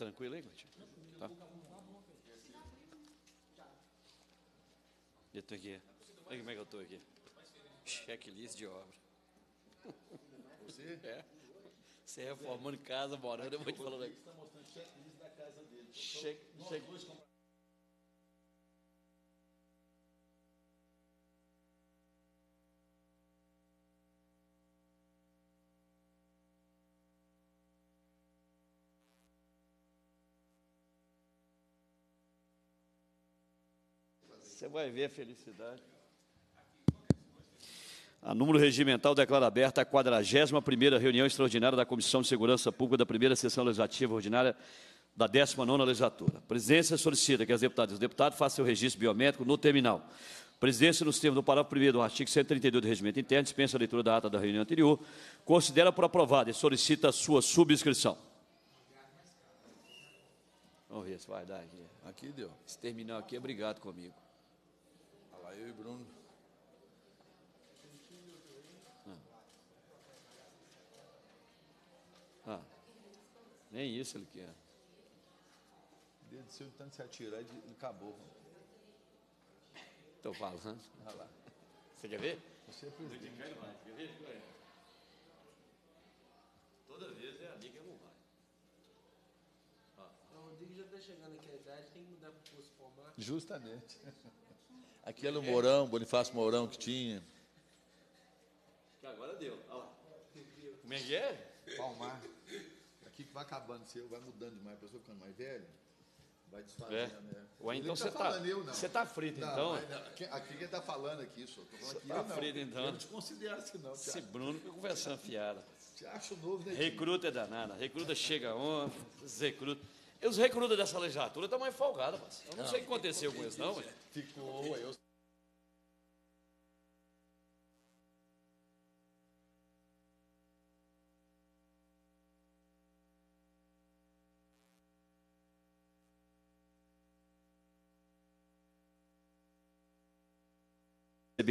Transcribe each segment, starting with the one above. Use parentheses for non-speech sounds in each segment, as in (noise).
tranquilo aí, Cleitinho? Tá? Eu tô aqui. Olha como é que eu estou aqui. Checklist de obra. Você? É. Você reformando é casa, morando, eu vou te falar Você está mostrando checklist da casa dele. Check, então, check. Você vai ver a felicidade. A número regimental declara aberta a 41ª reunião extraordinária da Comissão de Segurança Pública da primeira sessão legislativa ordinária da 19ª legislatura. A presidência solicita que as deputadas e os deputados façam o registro biométrico no terminal. A presidência, nos termos do parágrafo 1 do artigo 132 do Regimento Interno, dispensa a leitura da ata da reunião anterior, considera por aprovada e solicita a sua subscrição. Vamos ver se vai dar aqui. Aqui deu. Esse terminal aqui é obrigado comigo. Aí eu e Bruno. Ah. ah. Nem isso ele quer. Deus do Silvio tanto se atirar, ele acabou. Estou falando. Ah lá. Você quer ver? Você é presidente. Quer ver? Toda vez é ali e não vai. Ah. O Rodrigo já está chegando aqui à idade, tem que mudar para o curso formato. Justamente. (laughs) Aquele é. Mourão, Bonifácio Mourão que tinha. Que agora deu. Olha lá. Como é que é? Palmar. Aqui que vai acabando, seu, vai mudando demais, a pessoa ficando mais velha. Vai desfazendo, é. Ué, né? então tá você está você tá, frito, não, então. Mas, aqui quem está falando aqui, só. Você está frito, então. Eu não te considero assim, não. Esse Bruno fica conversando fiada. Te acho novo, né? Recruta é danada. Recruta chega ontem, recruta os recrutas dessa legislatura estão mais folgados, mas eu não, não sei o que aconteceu com isso, não. Mas... Ficou, eu...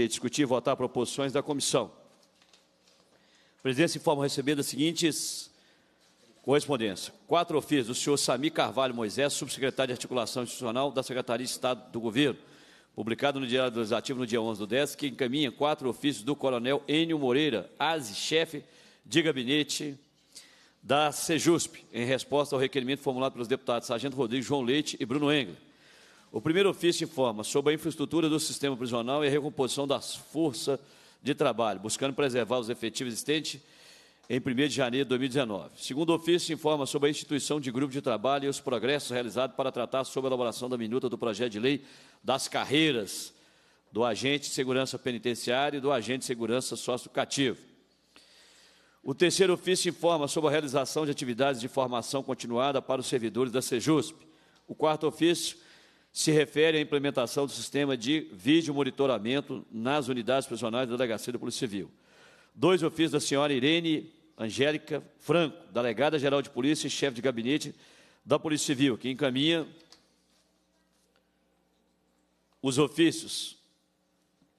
discutir e votar proposições da comissão. A presidência informa recebida as seguintes Correspondência. Quatro ofícios do senhor Sami Carvalho Moisés, subsecretário de Articulação Institucional da Secretaria de Estado do Governo, publicado no Diário Legislativo no dia 11 do 10, que encaminha quatro ofícios do coronel Enio Moreira, ASE, chefe de gabinete da Sejusp, em resposta ao requerimento formulado pelos deputados Sargento Rodrigues, João Leite e Bruno Engler. O primeiro ofício informa sobre a infraestrutura do sistema prisional e a recomposição das forças de trabalho, buscando preservar os efetivos existentes em 1 de janeiro de 2019. Segundo ofício, informa sobre a instituição de grupo de trabalho e os progressos realizados para tratar sobre a elaboração da minuta do projeto de lei das carreiras do agente de segurança penitenciária e do agente de segurança sócio-cativo. O terceiro ofício informa sobre a realização de atividades de formação continuada para os servidores da Sejusp. O quarto ofício se refere à implementação do sistema de vídeo monitoramento nas unidades prisionais da Delegacia da Polícia Civil. Dois ofícios da senhora Irene Angélica Franco, delegada geral de polícia e chefe de gabinete da Polícia Civil, que encaminha os ofícios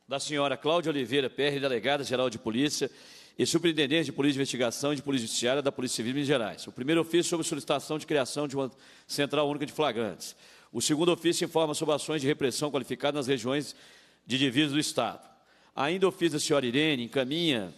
da senhora Cláudia Oliveira, PR, delegada geral de polícia e superintendente de polícia de investigação e de polícia judiciária da Polícia Civil de Minas Gerais. O primeiro ofício sobre solicitação de criação de uma central única de flagrantes. O segundo ofício informa sobre ações de repressão qualificada nas regiões de divisa do Estado. Ainda o ofício da senhora Irene encaminha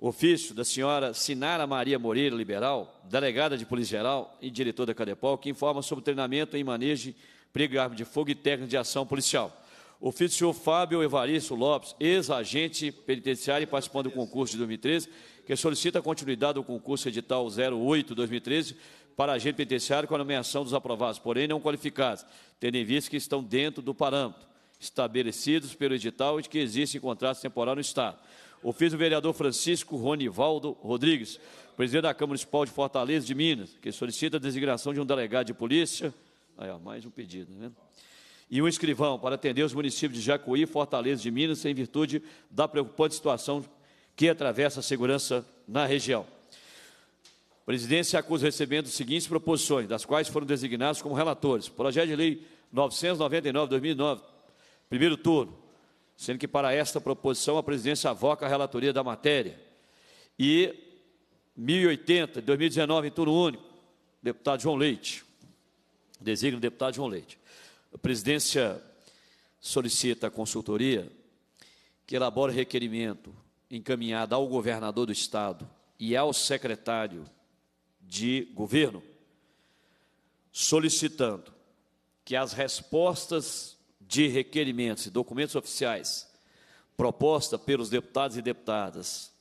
ofício da senhora Sinara Maria Moreira Liberal, delegada de Polícia Geral e diretora da Cadepol, que informa sobre treinamento em manejo, perigo e arma de fogo e técnica de ação policial. Ofício do senhor Fábio Evaristo Lopes, ex-agente penitenciário e participando do concurso de 2013, que solicita a continuidade do concurso edital 08-2013 para agente penitenciário com a nomeação dos aprovados, porém não qualificados, tendo em vista que estão dentro do parâmetro estabelecidos pelo edital e que existem contratos temporários no Estado ofício do vereador Francisco Ronivaldo Rodrigues, presidente da Câmara Municipal de Fortaleza de Minas, que solicita a designação de um delegado de polícia, aí, ó, mais um pedido, né? E um escrivão para atender os municípios de Jacuí e Fortaleza de Minas, em virtude da preocupante situação que atravessa a segurança na região. A presidência acusa recebendo as seguintes proposições, das quais foram designados como relatores. Projeto de Lei 999-2009, primeiro turno sendo que para esta proposição a presidência avoca a relatoria da matéria. E 1080, 2019, em turno único, deputado João Leite, designo o deputado João Leite. A presidência solicita à consultoria que elabore requerimento encaminhado ao governador do Estado e ao secretário de governo, solicitando que as respostas de requerimentos e documentos oficiais proposta pelos deputados e deputadas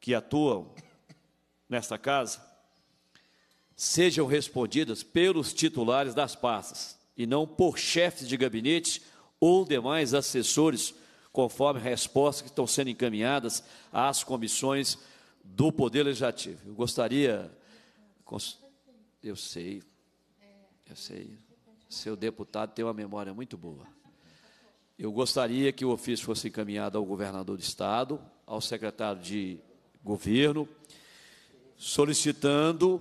que atuam nesta casa sejam respondidas pelos titulares das pastas e não por chefes de gabinete ou demais assessores, conforme respostas que estão sendo encaminhadas às comissões do Poder Legislativo. Eu gostaria. Eu sei, eu sei. Seu deputado tem uma memória muito boa. Eu gostaria que o ofício fosse encaminhado ao governador do Estado, ao secretário de governo, solicitando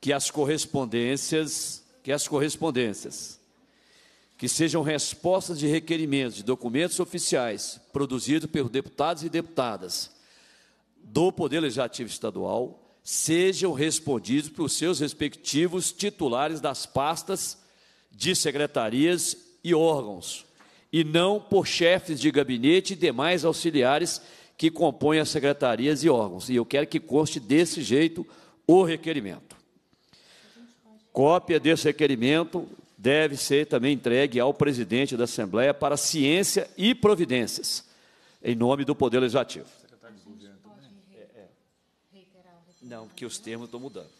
que as correspondências, que as correspondências que sejam respostas de requerimentos de documentos oficiais produzidos por deputados e deputadas do Poder Legislativo Estadual sejam respondidos pelos seus respectivos titulares das pastas de secretarias e órgãos, e não por chefes de gabinete e demais auxiliares que compõem as secretarias e órgãos. E eu quero que conste desse jeito o requerimento. Cópia desse requerimento deve ser também entregue ao presidente da Assembleia para ciência e providências, em nome do Poder Legislativo. Não, porque os termos estão mudando.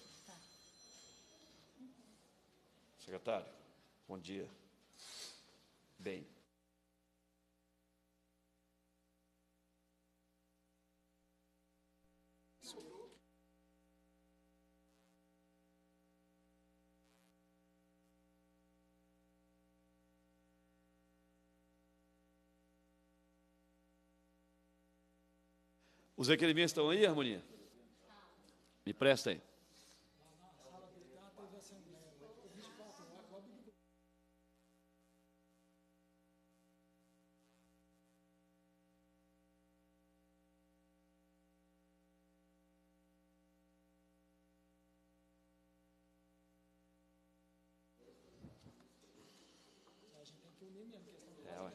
Secretário, bom dia. Bem. Os requerimentos estão aí, Harmonia? Me prestem. É,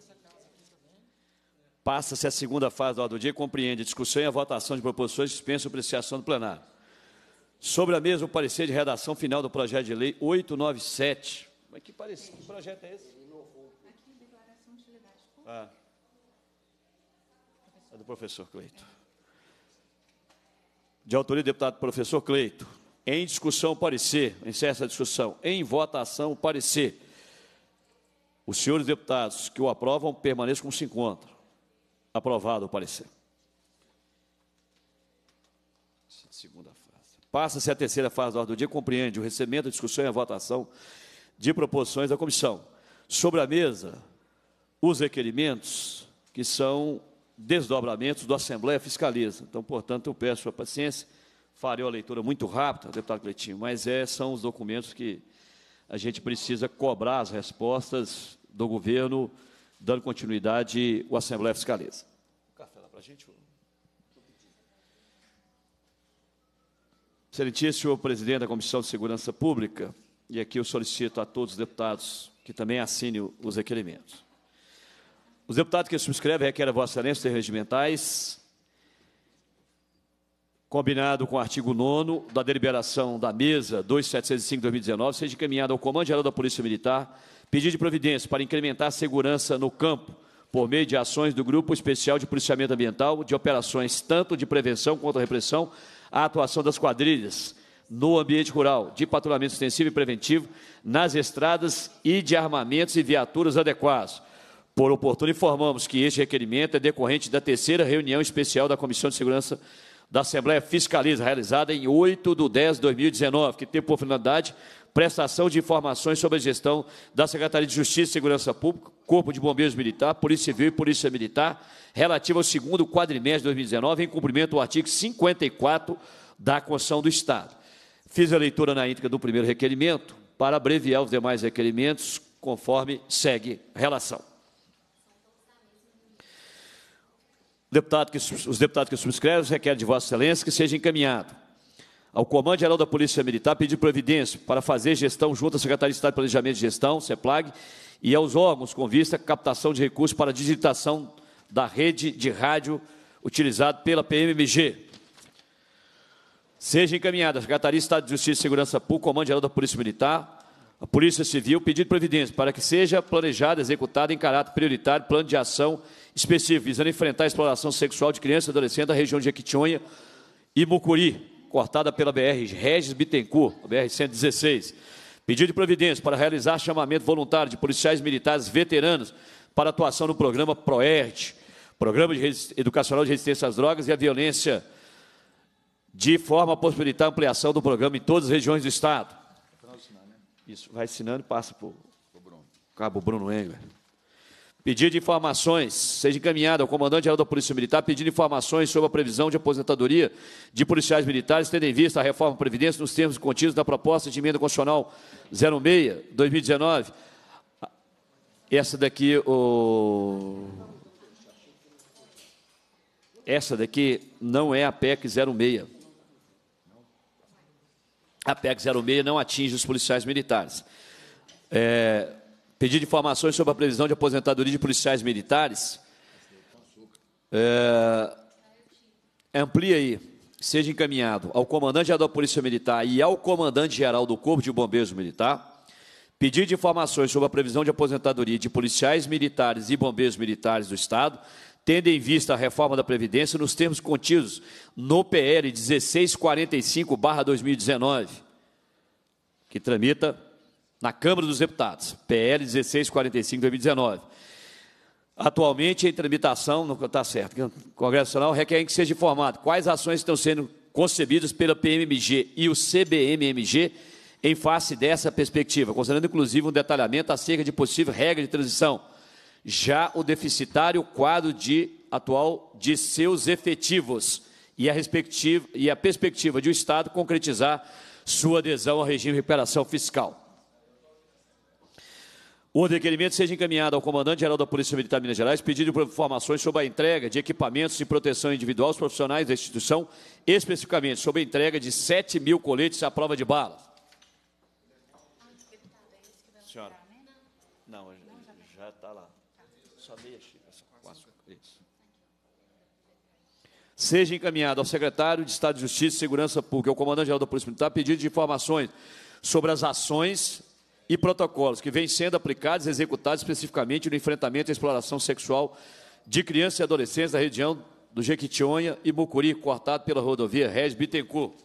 Passa-se a segunda fase ordem do dia e compreende discussão e a votação de proposições dispensa apreciação do plenário. Sobre a mesma, parecer de redação final do projeto de lei 897. Mas que, parece, que projeto é esse? Aqui, declaração de utilidade pública. Ah. É do professor Cleito. De autoria do deputado professor Cleito. Em discussão, parecer. Encerra essa discussão. Em votação, parecer. Os senhores deputados que o aprovam permaneçam como se encontram. Aprovado o parecer. Passa-se a terceira fase da ordem do dia, compreende o recebimento, a discussão e a votação de proposições da comissão. Sobre a mesa, os requerimentos que são desdobramentos do Assembleia Fiscaliza. Então, portanto, eu peço a paciência, farei uma leitura muito rápida, deputado Cleitinho, mas é, são os documentos que a gente precisa cobrar as respostas do governo, dando continuidade ao Assembleia Fiscaliza. O café lá para a gente, Excelentíssimo presidente da Comissão de Segurança Pública, e aqui eu solicito a todos os deputados que também assinem os requerimentos. Os deputados que subscrevem requerem a Vossa Excelência regimentais, combinado com o artigo 9 da deliberação da mesa 2705-2019, seja encaminhado ao Comando Geral da Polícia Militar pedido de providência para incrementar a segurança no campo por meio de ações do Grupo Especial de Policiamento Ambiental de operações tanto de prevenção quanto repressão a atuação das quadrilhas no ambiente rural, de patrulhamento extensivo e preventivo nas estradas e de armamentos e viaturas adequados. Por oportuno, informamos que este requerimento é decorrente da terceira reunião especial da Comissão de Segurança da Assembleia Fiscaliza, realizada em 8 de 10 de 2019, que teve por finalidade prestação de informações sobre a gestão da Secretaria de Justiça e Segurança Pública, Corpo de Bombeiros Militar, Polícia Civil e Polícia Militar, relativa ao segundo quadrimestre de 2019, em cumprimento do artigo 54 da Constituição do Estado. Fiz a leitura na íntegra do primeiro requerimento para abreviar os demais requerimentos, conforme segue relação. Deputado que, os deputados que subscrevem requerem de Vossa Excelência que seja encaminhado ao Comando Geral da Polícia Militar pedir providência para fazer gestão junto à Secretaria de Estado de Planejamento e Gestão, CEPLAG, e aos órgãos com vista à captação de recursos para a digitação da rede de rádio utilizada pela PMMG. Seja encaminhada a Secretaria de Estado de Justiça e Segurança Pública, Comando Geral da Polícia Militar, a Polícia Civil, pedido providência para que seja planejado, executado em caráter prioritário plano de ação específico visando enfrentar a exploração sexual de crianças e adolescentes da região de Equitinhonha e Mucuri, cortada pela BR Regis Bittencourt, BR-116. Pedido de providência para realizar chamamento voluntário de policiais militares veteranos para atuação no programa PROERT, Programa de Educacional de Resistência às Drogas e à Violência, de forma a possibilitar a ampliação do programa em todas as regiões do Estado. Né? Isso, vai assinando e passa para o Cabo Bruno Engler. Pedido de informações seja encaminhado ao Comandante-Geral da Polícia Militar pedindo informações sobre a previsão de aposentadoria de policiais militares, tendo em vista a reforma previdência nos termos contidos da proposta de emenda constitucional 06-2019. Essa daqui, o... Essa daqui não é a PEC 06. A PEC 06 não atinge os policiais militares. É, pedido de informações sobre a previsão de aposentadoria de policiais militares. É, amplia aí, seja encaminhado ao comandante-geral da Polícia Militar e ao comandante-geral do Corpo de Bombeiros Militar. Pedido de informações sobre a previsão de aposentadoria de policiais militares e bombeiros militares do Estado, tendo em vista a reforma da Previdência nos termos contidos no PL 1645-2019, que tramita na Câmara dos Deputados, PL 1645 2019. Atualmente em tramitação, não está certo, o Congresso Nacional requer que seja informado quais ações estão sendo concebidas pela PMMG e o CBMMG em face dessa perspectiva, considerando inclusive um detalhamento acerca de possível regra de transição, já o deficitário quadro de atual de seus efetivos e a, respectiva, e a perspectiva de o Estado concretizar sua adesão ao regime de recuperação fiscal. O requerimento seja encaminhado ao comandante-geral da Polícia Militar de Minas Gerais, pedido por informações sobre a entrega de equipamentos de proteção individual aos profissionais da instituição, especificamente sobre a entrega de 7 mil coletes à prova de bala. Senhora. Não, já está lá. Só meia Seja encaminhado ao secretário de Estado de Justiça e Segurança Pública, ao comandante-geral da Polícia Militar, pedido de informações sobre as ações e protocolos que vêm sendo aplicados e executados especificamente no enfrentamento à exploração sexual de crianças e adolescentes da região do Jequitinhonha e Mucuri, cortado pela rodovia Regis Bittencourt.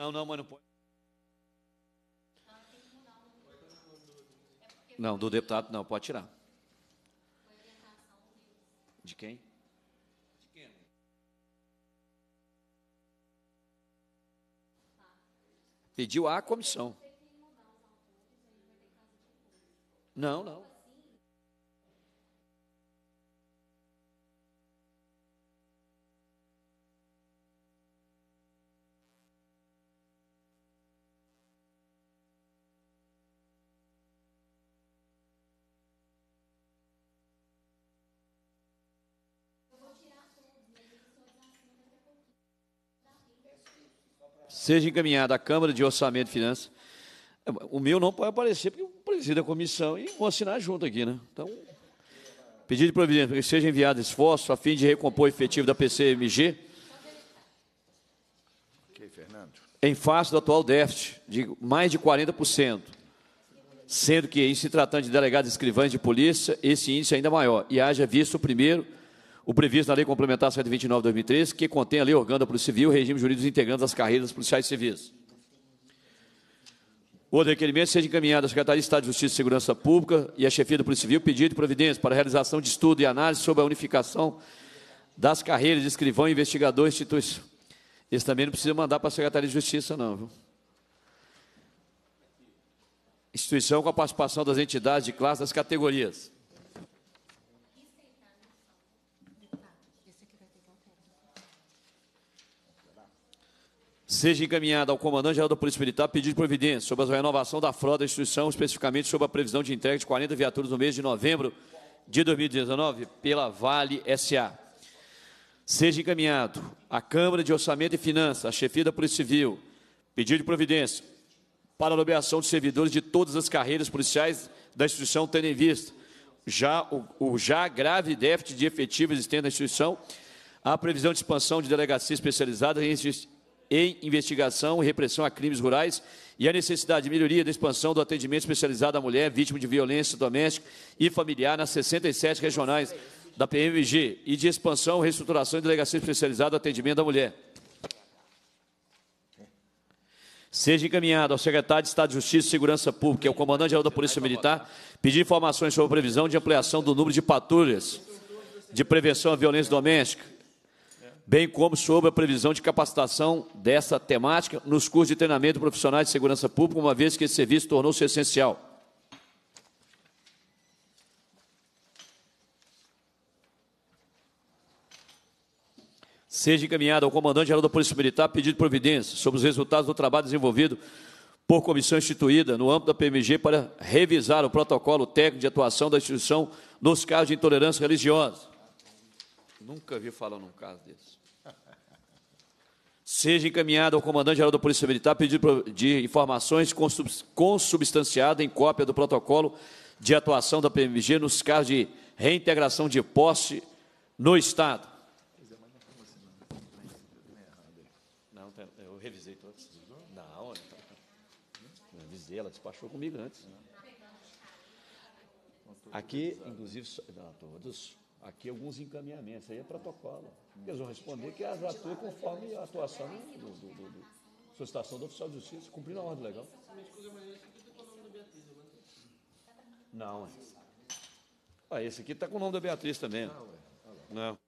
Não, não, mas não pode. Não, do deputado não, pode tirar. De quem? Pediu à comissão. Não, não. seja encaminhada à Câmara de Orçamento e Finanças. O meu não pode aparecer, porque eu presido a comissão e vou assinar junto aqui, né? Então, pedido de providência que seja enviado esforço a fim de recompor o efetivo da PCMG. Em face do atual déficit de mais de 40%, sendo que, em se tratando de delegados escrivães de polícia, esse índice é ainda maior. E haja visto o primeiro o previsto na Lei Complementar 129 de 2013, que contém a Lei Orgânica da Polícia Civil e o regime jurídico integrando as carreiras policiais civis. O requerimento seja encaminhado à Secretaria de Estado de Justiça e Segurança Pública e à chefia da Polícia Civil pedido de providência para a realização de estudo e análise sobre a unificação das carreiras de escrivão, investigador e instituição. Esse também não precisa mandar para a Secretaria de Justiça, não, viu? Instituição com a participação das entidades de classe das categorias. seja encaminhada ao comandante-geral da Polícia Militar pedido de providência sobre a renovação da frota da instituição, especificamente sobre a previsão de entrega de 40 viaturas no mês de novembro de 2019 pela Vale SA. Seja encaminhado à Câmara de Orçamento e Finanças, a chefia da Polícia Civil, pedido de providência para a nomeação de servidores de todas as carreiras policiais da instituição, tendo em vista já, o, o já grave déficit de efetivo existente na instituição, a previsão de expansão de delegacia especializada em em investigação e repressão a crimes rurais e a necessidade de melhoria da expansão do atendimento especializado à mulher vítima de violência doméstica e familiar nas 67 regionais da PMG e de expansão, reestruturação e delegacia especializada do atendimento à mulher. Seja encaminhado ao secretário de Estado de Justiça e Segurança Pública, que é o comandante-geral da Polícia Militar, pedir informações sobre a previsão de ampliação do número de patrulhas de prevenção à violência doméstica bem como sobre a previsão de capacitação dessa temática nos cursos de treinamento profissionais de segurança pública, uma vez que esse serviço tornou-se essencial. Seja encaminhado ao comandante-geral da Polícia Militar pedido de providência sobre os resultados do trabalho desenvolvido por comissão instituída no âmbito da PMG para revisar o protocolo técnico de atuação da instituição nos casos de intolerância religiosa. Nunca vi falar num caso desse seja encaminhada ao comandante-geral da Polícia Militar pedido de informações consubstanciada em cópia do protocolo de atuação da PMG nos casos de reintegração de posse no Estado. Não, tá, eu revisei todos. Não, eu revisei, ela despachou comigo antes. Aqui, inclusive, não, todos, aqui alguns encaminhamentos, aí é protocolo. Eles vão responder que elas atua conforme a atuação do, do, do, do solicitação do oficial de justiça, cumprindo a ordem legal. Não, é. Ah, esse aqui está com o nome da Beatriz também. Ah, ah, não,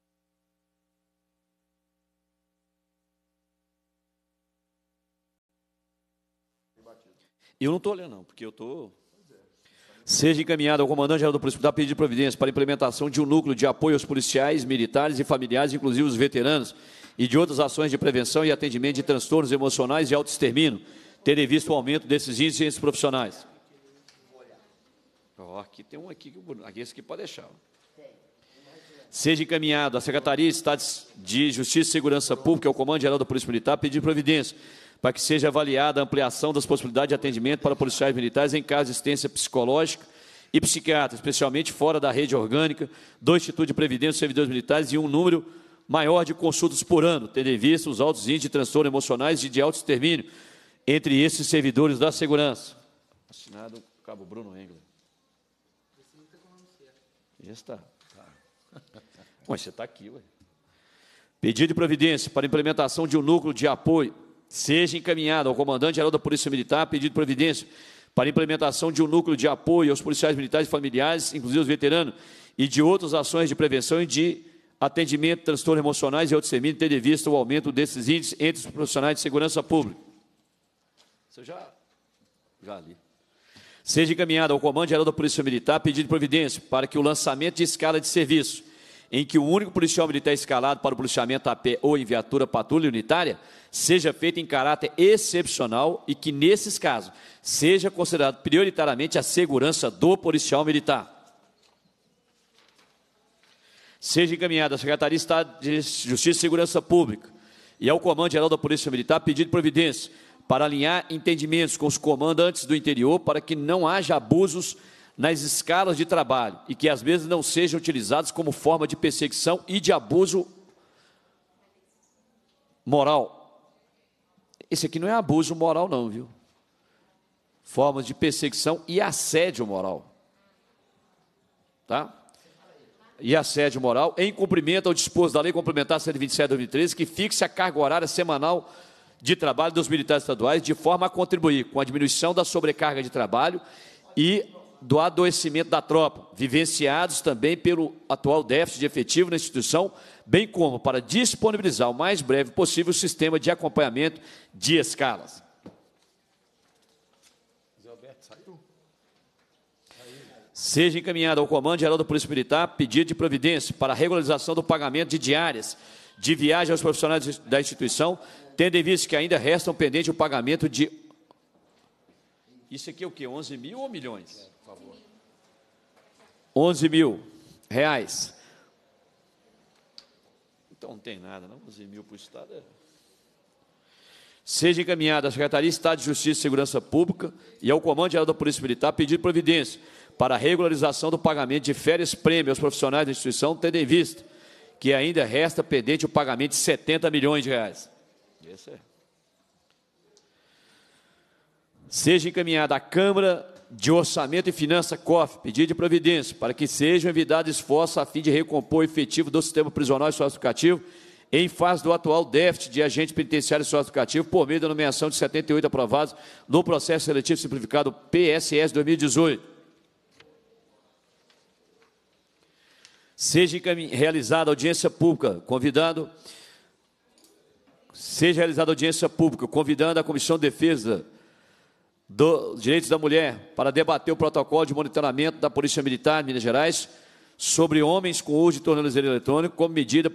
Eu não estou olhando, não, porque eu estou seja encaminhado ao comandante-geral do Polícia Militar pedido de providência para a implementação de um núcleo de apoio aos policiais, militares e familiares, inclusive os veteranos, e de outras ações de prevenção e atendimento de transtornos emocionais e autoextermínio, terem visto o aumento desses índices entre os profissionais. Oh, aqui tem um aqui, aqui esse aqui pode deixar. Seja encaminhado à Secretaria de Estado de Justiça e Segurança Pública, ao Comando Geral da Polícia Militar, pedir providência para que seja avaliada a ampliação das possibilidades de atendimento para policiais militares em caso de assistência psicológica e psiquiatra, especialmente fora da rede orgânica do Instituto de Previdência dos Servidores Militares e um número maior de consultas por ano, tendo em vista os altos índices de transtorno emocionais e de alto extermínio entre esses servidores da segurança. Assinado Cabo Bruno Engler. Já está. Mas você está aqui, ué. Pedido de providência para implementação de um núcleo de apoio seja encaminhado ao comandante-geral da Polícia Militar pedido providência para implementação de um núcleo de apoio aos policiais militares e familiares, inclusive os veteranos, e de outras ações de prevenção e de atendimento, transtornos emocionais e outros serviços, tendo em vista o aumento desses índices entre os profissionais de segurança pública. já, já li. Seja encaminhado ao Comando Geral da Polícia Militar pedido de providência para que o lançamento de escala de serviço em que o único policial militar escalado para o policiamento a pé ou em viatura patrulha unitária seja feito em caráter excepcional e que, nesses casos, seja considerado prioritariamente a segurança do policial militar. Seja encaminhada à Secretaria de Estado de Justiça e Segurança Pública e ao Comando Geral da Polícia Militar pedido de providência para alinhar entendimentos com os comandantes do interior para que não haja abusos nas escalas de trabalho e que às vezes não sejam utilizados como forma de perseguição e de abuso moral. Esse aqui não é abuso moral, não, viu? Formas de perseguição e assédio moral. Tá? E assédio moral, em cumprimento ao disposto da Lei Complementar 127 de 2013, que fixe a carga horária semanal de trabalho dos militares estaduais de forma a contribuir com a diminuição da sobrecarga de trabalho e do adoecimento da tropa, vivenciados também pelo atual déficit de efetivo na instituição, bem como para disponibilizar o mais breve possível o sistema de acompanhamento de escalas. Seja encaminhado ao Comando Geral da Polícia Militar pedido de providência para a regularização do pagamento de diárias de viagem aos profissionais da instituição, tendo em vista que ainda restam pendentes o pagamento de isso aqui é o quê? 11 mil ou milhões? 11 mil reais. Então não tem nada, não. 11 mil para o Estado é. Seja encaminhada à Secretaria de Estado de Justiça e Segurança Pública e ao Comando Geral da Polícia Militar pedir providência para a regularização do pagamento de férias-prêmio aos profissionais da instituição, tendo em vista que ainda resta pendente o pagamento de 70 milhões de reais. Esse é. Seja encaminhada à Câmara de Orçamento e Finança COF, pedido de providência para que sejam enviados esforços a fim de recompor o efetivo do sistema prisional e socioeducativo em face do atual déficit de agente penitenciário e socioeducativo por meio da nomeação de 78 aprovados no processo seletivo simplificado PSS 2018. Seja realizada audiência pública, convidando seja realizada audiência pública, convidando a Comissão de Defesa dos Direitos da Mulher para debater o protocolo de monitoramento da Polícia Militar de Minas Gerais sobre homens com uso de tornozeleiro eletrônico como medida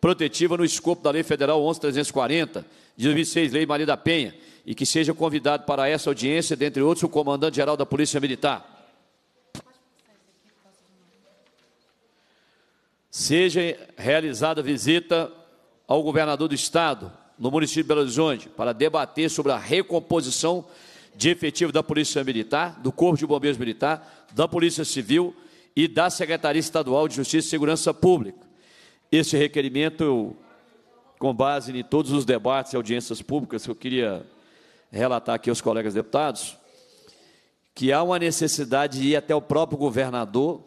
protetiva no escopo da Lei Federal 11.340, de 2006, Lei Maria da Penha, e que seja convidado para essa audiência, dentre outros, o comandante-geral da Polícia Militar. Seja realizada visita ao governador do Estado, no município de Belo Horizonte, para debater sobre a recomposição de efetivo da Polícia Militar, do Corpo de Bombeiros Militar, da Polícia Civil e da Secretaria Estadual de Justiça e Segurança Pública. Esse requerimento, eu, com base em todos os debates e audiências públicas que eu queria relatar aqui aos colegas deputados, que há uma necessidade de ir até o próprio governador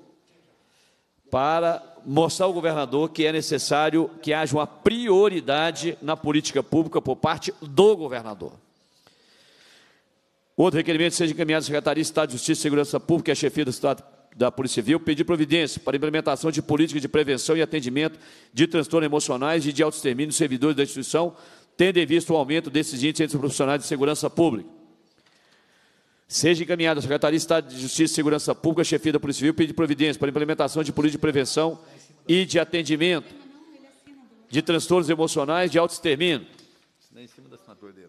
para mostrar ao governador que é necessário que haja uma prioridade na política pública por parte do governador. Outro requerimento seja encaminhado à Secretaria de Estado de Justiça e Segurança Pública e à chefia do Estado da Polícia Civil pedir providência para implementação de políticas de prevenção e atendimento de transtornos emocionais e de autoextermínio dos servidores da instituição, tendo em vista o aumento desses índices entre os profissionais de segurança pública. Seja encaminhada à Secretaria de Estado de Justiça e Segurança Pública, chefia da Polícia Civil, pedir providência para implementação de políticas de prevenção e de atendimento de transtornos emocionais de autoextermínio. em cima da dele.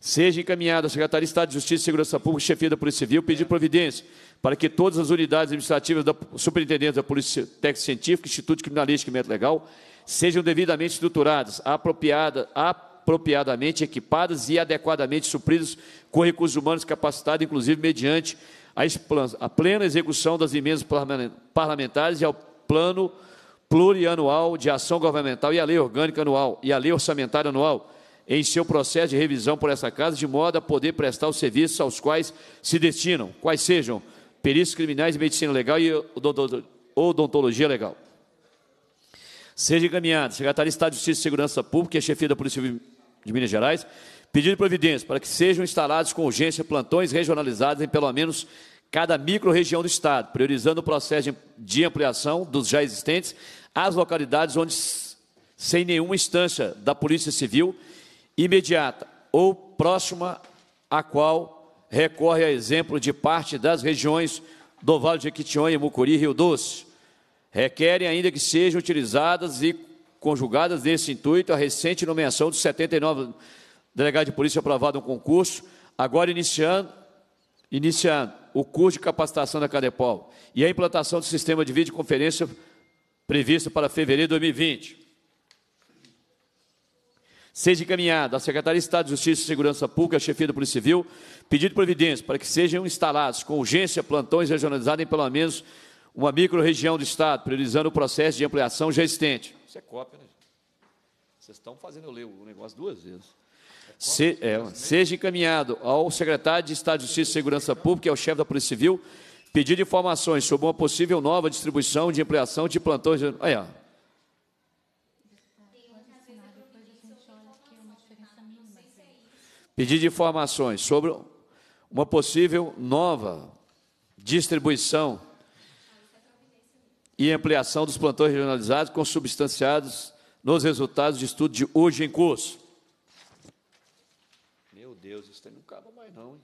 Seja encaminhada à Secretaria de Estado de Justiça e Segurança Pública, chefia da Polícia Civil, pedir providência para que todas as unidades administrativas da Superintendência da Polícia Técnica Científica, Instituto Criminalístico e Método Legal sejam devidamente estruturadas, apropriada, apropriadamente equipadas e adequadamente supridas com recursos humanos capacitados, inclusive mediante a plena execução das emendas parlamentares e ao plano plurianual de ação governamental e à lei orgânica anual e à lei orçamentária anual em seu processo de revisão por essa casa, de modo a poder prestar os serviços aos quais se destinam, quais sejam perícias criminais, medicina legal e odontologia legal. Seja encaminhado Secretaria de Estado de Justiça e Segurança Pública e a é chefia da Polícia de Minas Gerais, pedido de providência para que sejam instalados com urgência plantões regionalizados em pelo menos cada micro-região do Estado, priorizando o processo de ampliação dos já existentes às localidades onde, sem nenhuma instância da Polícia Civil, imediata ou próxima à qual recorre a exemplo de parte das regiões do Vale de Equitinhonha, Mucuri e Rio Doce. Requerem ainda que sejam utilizadas e conjugadas nesse intuito a recente nomeação dos 79 delegados de polícia aprovado no concurso, agora iniciando, iniciando o curso de capacitação da Cadepol e a implantação do sistema de videoconferência previsto para fevereiro de 2020. Seja encaminhado à Secretaria de Estado de Justiça e Segurança Pública, a chefia da Polícia Civil, pedido de providência para que sejam instalados com urgência plantões regionalizados em pelo menos uma micro-região do Estado, priorizando o processo de ampliação já existente. Isso é cópia, né? Vocês estão fazendo eu ler o negócio duas vezes. Se, é, seja encaminhado ao secretário de Estado de Justiça e Segurança Pública e ao é chefe da Polícia Civil pedido de informações sobre uma possível nova distribuição de ampliação de plantões. Aí, ó, pedido informações sobre uma possível nova distribuição e ampliação dos plantões regionalizados consubstanciados nos resultados de estudo de hoje em curso. Meu Deus, isso não acaba mais não, hein?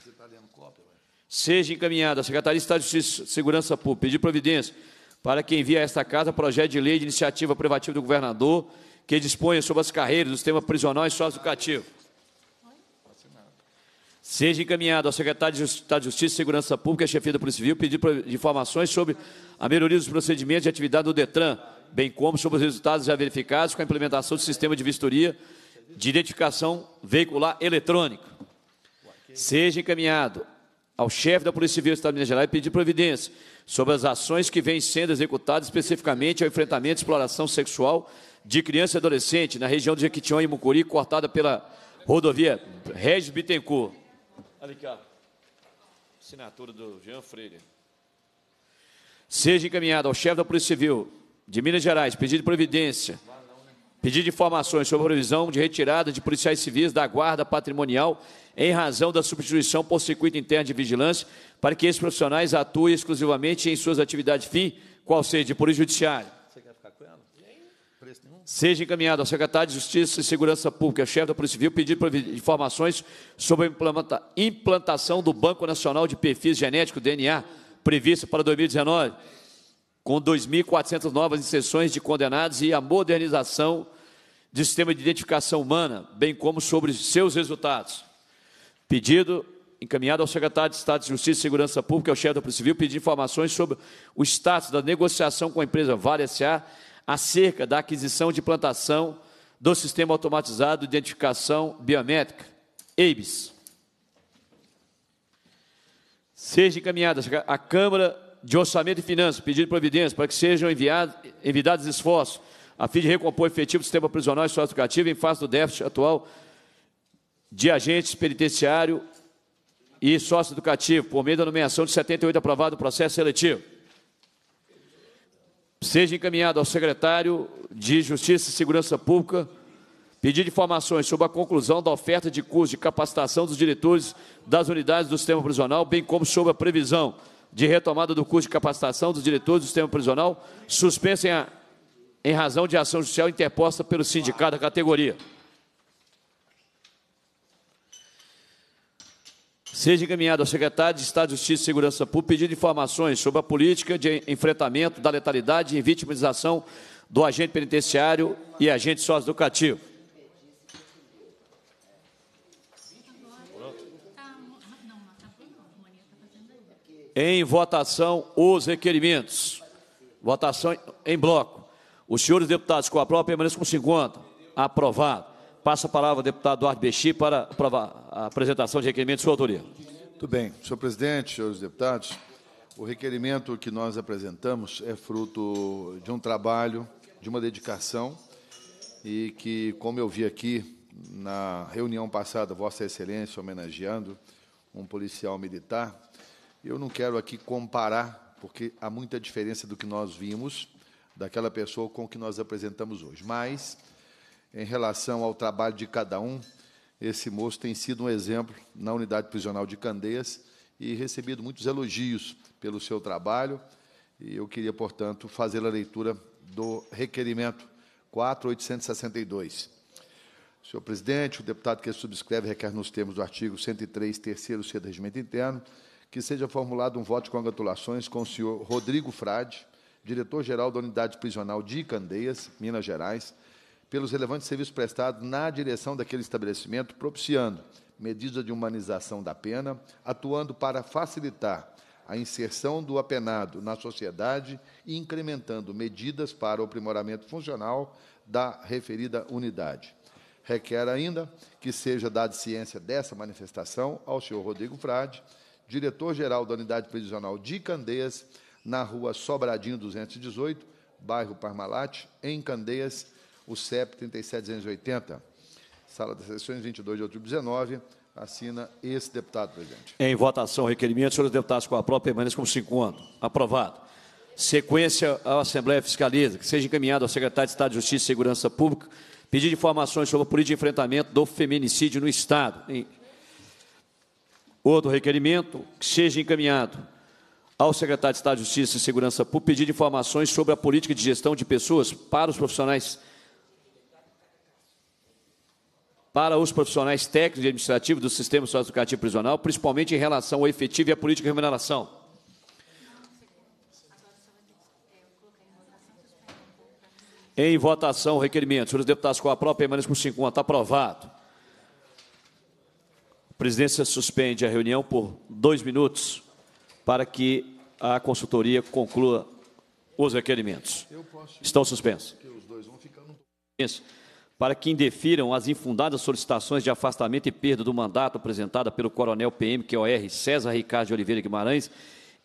Você está lendo cópia, mas... Seja encaminhada a Secretaria de Estado de Justiça, Segurança Pública pedir providência para que envie a esta casa projeto de lei de iniciativa privativa do governador que disponha sobre as carreiras do sistema prisional e sócio-educativo seja encaminhado ao secretário de Estado de Justiça e Segurança Pública, e chefia da Polícia Civil, pedir informações sobre a melhoria dos procedimentos de atividade do DETRAN, bem como sobre os resultados já verificados com a implementação do sistema de vistoria de identificação veicular eletrônica. Seja encaminhado ao chefe da Polícia Civil do Estado de Minas Gerais pedir providência sobre as ações que vêm sendo executadas especificamente ao enfrentamento de exploração sexual de criança e adolescente na região de Jequitinhon e Mucuri, cortada pela rodovia Regis Bittencourt. Olha cá. Assinatura do Jean Freire. Seja encaminhado ao chefe da Polícia Civil de Minas Gerais, pedido de providência, pedido de informações sobre a previsão de retirada de policiais civis da guarda patrimonial em razão da substituição por circuito interno de vigilância para que esses profissionais atuem exclusivamente em suas atividades fim, qual seja de Polícia Judiciária. Seja encaminhado ao secretário de Justiça e Segurança Pública, chefe da Polícia Civil, pedindo informações sobre a implantação do Banco Nacional de Perfis Genéticos, DNA, prevista para 2019, com 2.400 novas inserções de condenados e a modernização do sistema de identificação humana, bem como sobre seus resultados. Pedido encaminhado ao secretário de Estado de Justiça e Segurança Pública, ao chefe da Polícia Civil, pedir informações sobre o status da negociação com a empresa Vale S.A., acerca da aquisição de plantação do Sistema Automatizado de Identificação Biométrica, (ABIS), Seja encaminhada à Câmara de Orçamento e Finanças, pedido de providência para que sejam enviados esforços a fim de recompor efetivo do sistema prisional e socioeducativo em face do déficit atual de agentes penitenciário e socioeducativo, por meio da nomeação de 78 aprovado o processo seletivo seja encaminhado ao secretário de Justiça e Segurança Pública pedido de informações sobre a conclusão da oferta de curso de capacitação dos diretores das unidades do sistema prisional, bem como sobre a previsão de retomada do curso de capacitação dos diretores do sistema prisional suspensa em, a, em razão de ação judicial interposta pelo sindicato da categoria. seja encaminhado ao secretário de Estado de Justiça e Segurança Pública pedido de informações sobre a política de enfrentamento da letalidade e vitimização do agente penitenciário e agente socioeducativo. Em votação, os requerimentos. Votação em bloco. Os senhores deputados com a prova permaneçam com 50. Aprovado. Passa a palavra ao deputado Eduardo Bexi para aprovar a apresentação de requerimento de sua autoria. Muito bem. Senhor presidente, senhores deputados, o requerimento que nós apresentamos é fruto de um trabalho, de uma dedicação e que, como eu vi aqui na reunião passada, Vossa Excelência homenageando um policial militar, eu não quero aqui comparar, porque há muita diferença do que nós vimos daquela pessoa com o que nós apresentamos hoje. Mas, em relação ao trabalho de cada um, esse moço tem sido um exemplo na unidade prisional de Candeias e recebido muitos elogios pelo seu trabalho. E eu queria, portanto, fazer a leitura do requerimento 4862. Senhor presidente, o deputado que subscreve requer nos termos do artigo 103, terceiro C do Regimento Interno, que seja formulado um voto de congratulações com o senhor Rodrigo Frade, diretor-geral da Unidade Prisional de Candeias, Minas Gerais, pelos relevantes serviços prestados na direção daquele estabelecimento, propiciando medidas de humanização da pena, atuando para facilitar a inserção do apenado na sociedade e incrementando medidas para o aprimoramento funcional da referida unidade. Requer ainda que seja dada ciência dessa manifestação ao senhor Rodrigo Frade, diretor-geral da Unidade Prisional de Candeias, na rua Sobradinho 218, bairro Parmalat, em Candeias, o CEP 37280, sala das sessões, 22 de outubro de 19, assina esse deputado, presidente. Em votação, requerimento, senhores deputados com a prova permaneçam como se encontram. Aprovado. Sequência à Assembleia Fiscaliza, que seja encaminhado ao secretário de Estado de Justiça e Segurança Pública pedido de informações sobre a política de enfrentamento do feminicídio no Estado. Em outro requerimento, que seja encaminhado ao secretário de Estado de Justiça e Segurança Pública pedido de informações sobre a política de gestão de pessoas para os profissionais para os profissionais técnicos e administrativos do sistema socioeducativo prisional, principalmente em relação ao efetivo e à política de remuneração. Em votação, requerimentos. requerimento. Senhores deputados, com a própria permaneça por 5 Está aprovado. A presidência suspende a reunião por dois minutos para que a consultoria conclua os requerimentos. Estão suspensos. Os dois vão ficar no para que indefiram as infundadas solicitações de afastamento e perda do mandato apresentada pelo Coronel PMQR é César Ricardo de Oliveira Guimarães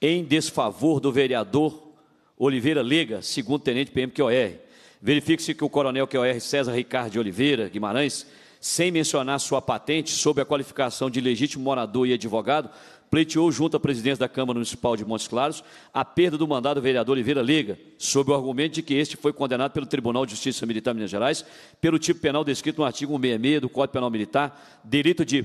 em desfavor do vereador Oliveira Lega, segundo tenente PMQR, é Verifique-se que o Coronel QOR é César Ricardo de Oliveira Guimarães, sem mencionar sua patente sob a qualificação de legítimo morador e advogado, pleiteou junto à presidência da Câmara Municipal de Montes Claros a perda do mandado do vereador Oliveira Liga, sob o argumento de que este foi condenado pelo Tribunal de Justiça Militar de Minas Gerais pelo tipo penal descrito no artigo 166 do Código Penal Militar, delito de